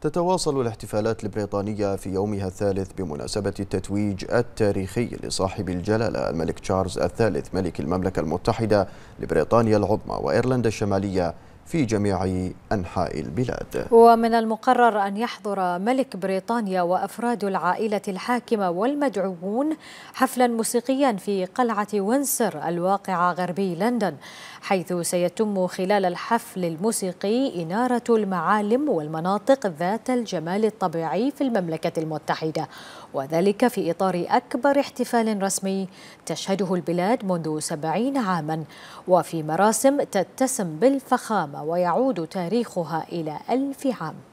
تتواصل الاحتفالات البريطانية في يومها الثالث بمناسبة التتويج التاريخي لصاحب الجلالة الملك تشارلز الثالث ملك المملكة المتحدة لبريطانيا العظمى وإيرلندا الشمالية في جميع أنحاء البلاد ومن المقرر أن يحضر ملك بريطانيا وأفراد العائلة الحاكمة والمدعوون حفلا موسيقيا في قلعة وينسر الواقعة غربي لندن حيث سيتم خلال الحفل الموسيقي إنارة المعالم والمناطق ذات الجمال الطبيعي في المملكة المتحدة وذلك في إطار أكبر احتفال رسمي تشهده البلاد منذ سبعين عاما وفي مراسم تتسم بالفخامة العامة ويعود تاريخها إلى ألف عام